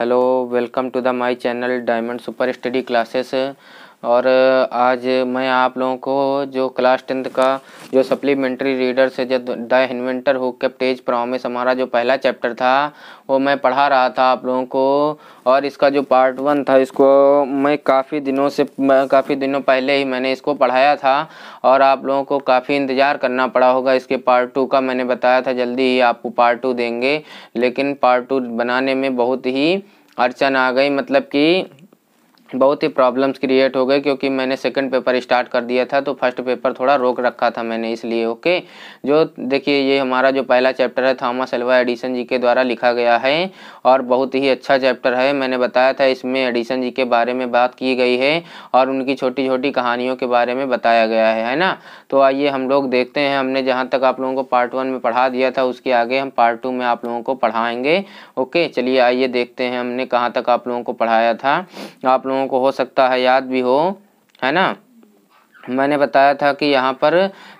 hello welcome to the my channel diamond super study classes और आज मैं आप लोगों को जो क्लास टेंथ का जो सप्लीमेंट्री रीडर से जो the inventor who kept his promise हमारा जो पहला चैप्टर था वो मैं पढ़ा रहा था आप लोगों को और इसका जो पार्ट वन था इसको मैं काफ़ी दिनों से काफ़ी दिनों पहले ही मैंने इसको पढ़ाया था और आप लोगों को काफ़ी इंतज़ार करना पड़ा होगा इसके पार्ट टू का मैंने बताया था जल्दी ही आपको पार्ट टू देंगे लेकिन पार्ट टू बनाने में बहुत ही अड़चन आ गई मतलब कि बहुत ही प्रॉब्लम्स क्रिएट हो गए क्योंकि मैंने सेकंड पेपर स्टार्ट कर दिया था तो फर्स्ट पेपर थोड़ा रोक रखा था मैंने इसलिए ओके जो देखिए ये हमारा जो पहला चैप्टर है थॉमस एल्वा एडिसन जी के द्वारा लिखा गया है और बहुत ही अच्छा चैप्टर है मैंने बताया था इसमें एडिसन जी के बारे में बात की गई है और उनकी छोटी छोटी कहानियों के बारे में बताया गया है है ना तो आइए हम लोग देखते हैं हमने जहाँ तक आप लोगों को पार्ट वन में पढ़ा दिया था उसके आगे हम पार्ट टू में आप लोगों को पढ़ाएंगे ओके चलिए आइए देखते हैं हमने कहाँ तक आप लोगों को पढ़ाया था आप लोगों लोगों को हो सकता है याद भी हो है ना मैंने बताया था कि यहाँ पर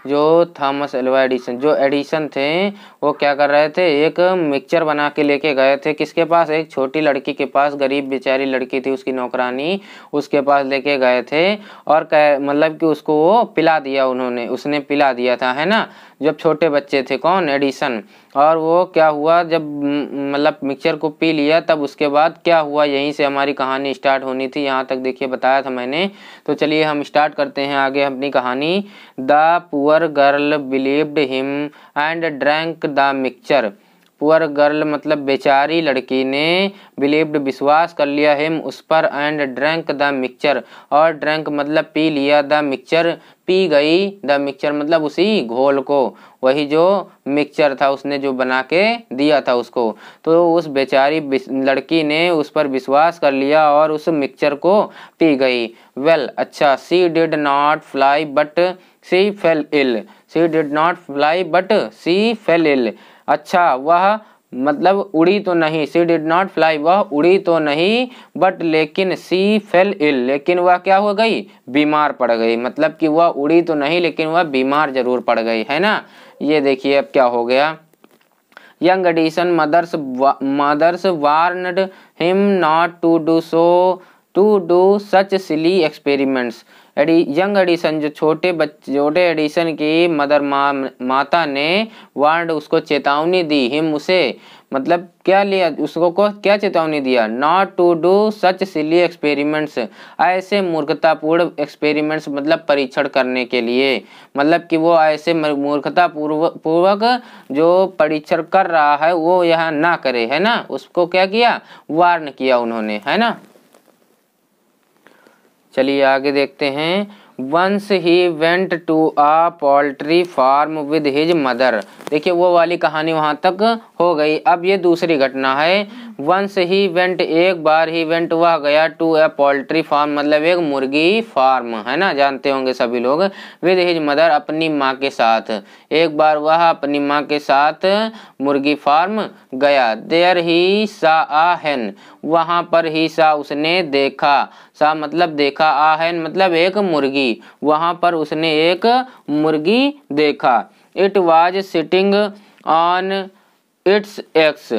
जो थॉमस एल्वा एडिसन जो एडिसन थे वो क्या कर रहे थे एक मिक्सचर बना के लेके गए थे किसके पास एक छोटी लड़की के पास गरीब बेचारी लड़की थी उसकी नौकरानी उसके पास लेके गए थे और मतलब कि उसको वो पिला दिया उन्होंने उसने पिला दिया था है ना जब छोटे बच्चे थे कौन एडिसन और वो क्या हुआ जब मतलब मिक्सचर को पी लिया तब उसके बाद क्या हुआ यहीं से हमारी कहानी स्टार्ट होनी थी यहाँ तक देखिए बताया था मैंने तो चलिए हम स्टार्ट करते हैं आगे अपनी कहानी the poor poor girl believed him and drank the mixture poor girl मतलब बेचारी लड़की ने बिलीव्ड विश्वास कर लिया हिम उस पर एंड ड्रैंक द मिक्सचर और ड्रैंक मतलब पी लिया द मिक्सचर पी गई द मिक्सचर मतलब उसी घोल को वही जो मिक्सचर था उसने जो बना के दिया था उसको तो उस बेचारी लड़की ने उस पर विश्वास कर लिया और उस मिक्सचर को पी गई वेल well, अच्छा she did not fly but she fell ill she did not fly but she fell ill अच्छा वह मतलब उड़ी तो नहीं सी डिड नॉट फ्लाई वह उड़ी तो नहीं बट लेकिन सी फेल इल लेकिन वह क्या हो गई बीमार पड़ गई मतलब कि वह उड़ी तो नहीं लेकिन वह बीमार जरूर पड़ गई है ना ये देखिए अब क्या हो गया young Edison mothers mothers warned him not to do so to do such silly experiments Eddie young Edison जो छोटे बच्चे छोटे एडिसन की मदर मा, माता ने वार्ड उसको चेतावनी दी हिम उसे मतलब क्या लिया उसको को क्या चेतावनी दिया not to do such silly experiments ऐसे मूर्खतापूर्ण एक्सपेरिमेंट्स मतलब परीक्षण करने के लिए मतलब कि वो ऐसे मूर्खतापूर्वक पूर्वक जो परीक्षण कर रहा है वो यह ना करे है ना उसको क्या किया वार्न किया उन्होंने है ना चलिए आगे देखते हैं once he went to a poultry farm with his mother देखिए वो वाली कहानी वहाँ तक हो गई अब ये दूसरी घटना है वंस ही वेंट एक बार ही वेंट वह गया टू ए पोल्ट्री फार्म मतलब एक मुर्गी फार्म है ना जानते होंगे सभी लोग विद हिज मदर अपनी माँ के साथ एक बार वह अपनी माँ के साथ मुर्गी फार्म गया देयर ही सा आ हैन वहाँ पर ही सा उसने देखा सा मतलब देखा आ हैन मतलब एक मुर्गी की वहाँ पर उसने एक मुर्गी देखा it was sitting on its eggs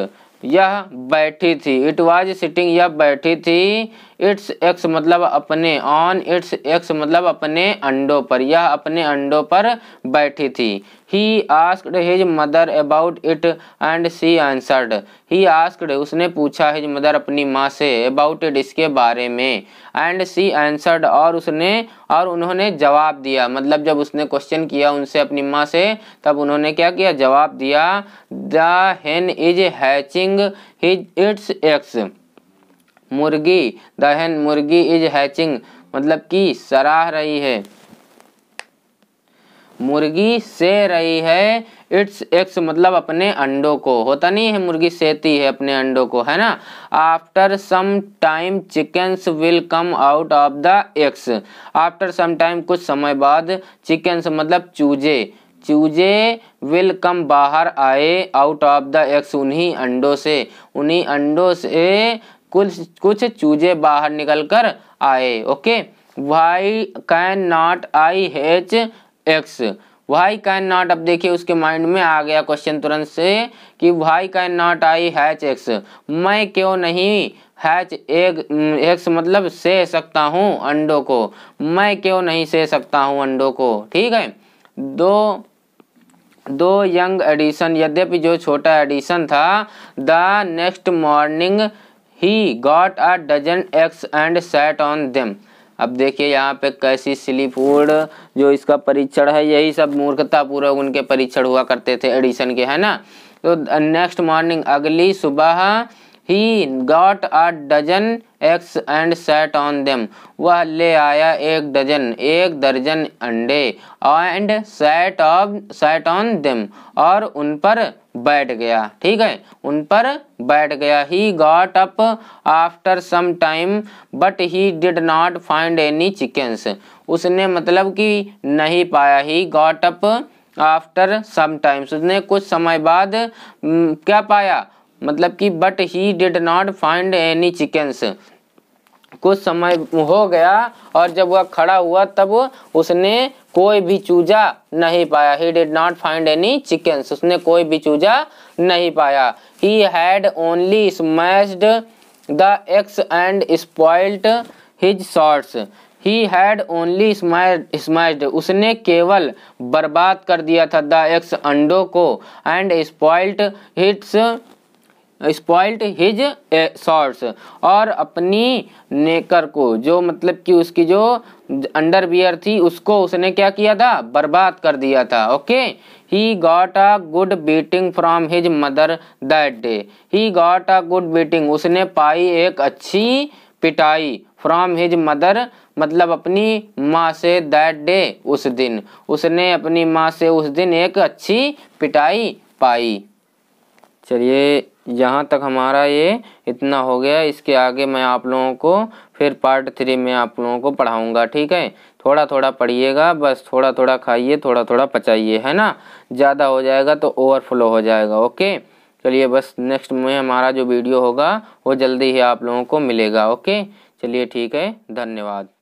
यह बैठी थी इट वॉज सिटिंग यह बैठी थी इट्स एक्स मतलब अपने ऑन इट्स एक्स मतलब अपने अंडों पर यह अपने अंडों पर बैठी थी he asked his mother about it and she answered he asked उसने पूछा हिज मदर अपनी माँ से अबाउट इट इसके बारे में एंड सी आंसर्ड और उसने और उन्होंने जवाब दिया मतलब जब उसने क्वेश्चन किया उनसे अपनी माँ से तब उन्होंने क्या किया जवाब दिया the hen is hatching his its eggs मुर्गी दहन मुर्गी इज हैचिंग मतलब कि सराह रही है मुर्गी से रही है इट्स एक्स मतलब अपने अंडों को होता नहीं है मुर्गी सेती है अपने अंडों को है ना after some time chickens will come out of the eggs after some time कुछ समय बाद चिकन्स मतलब चूजे चूजे विल कम बाहर आए आउट ऑफ द एक्स उन्हीं अंडों से उन्हीं अंडों से कुछ कुछ चूजे बाहर निकल कर आए okay why can not I hatch eggs why can not अब देखिए उसके माइंड में आ गया क्वेश्चन तुरंत से कि why can not I hatch eggs मैं क्यों नहीं हैच एग एक्स मतलब से सकता हूँ अंडों को मैं क्यों नहीं से सकता हूँ अंडों को ठीक है दो दो यंग एडिशन यद्यपि जो छोटा एडिशन था the next morning he got a dozen eggs and set on them अब देखिए यहाँ पे कैसी सिलीफूड जो इसका परीक्षण है यही सब मूर्खतापूर्वक उनके परीक्षण हुआ करते थे एडिशन के है ना तो नेक्स्ट मॉर्निंग अगली सुबह he got a dozen eggs and set on them वह ले आया एक डजन एक दर्जन अंडे and set of set on them और उन पर बैठ गया ठीक है उन पर बैठ गया he got up after some time but he did not find any chickens उसने मतलब कि नहीं पाया he got up after some times उसने कुछ समय बाद क्या पाया मतलब कि but he did not find any chickens कुछ समय हो गया और जब वह खड़ा हुआ तब उसने कोई भी चूजा नहीं पाया he did not find any chickens उसने कोई भी चूजा नहीं पाया he had only smashed the eggs and spoiled his shorts he had only smashed उसने केवल बर्बाद कर दिया था द एक्स अंडों को and spoiled hits spoilt his shorts और अपनी नेकर को जो मतलब कि उसकी जो अंडरवियर थी उसको उसने क्या किया था बर्बाद कर दिया था okay he got a good beating from his mother that day he got a good beating उसने पाई एक अच्छी पिटाई फ्रॉम हिज मदर मतलब अपनी माँ से दैट डे उस दिन उसने अपनी माँ से उस दिन एक अच्छी पिटाई पाई चलिए यहाँ तक हमारा ये इतना हो गया इसके आगे मैं आप लोगों को फिर पार्ट थ्री में आप लोगों को पढ़ाऊँगा ठीक है थोड़ा थोड़ा पढ़िएगा बस थोड़ा थोड़ा खाइए थोड़ा थोड़ा पचाइए है ना ज़्यादा हो जाएगा तो ओवरफ्लो हो जाएगा ओके चलिए बस नेक्स्ट में हमारा जो वीडियो होगा वो जल्दी ही आप लोगों को मिलेगा ओके चलिए ठीक है धन्यवाद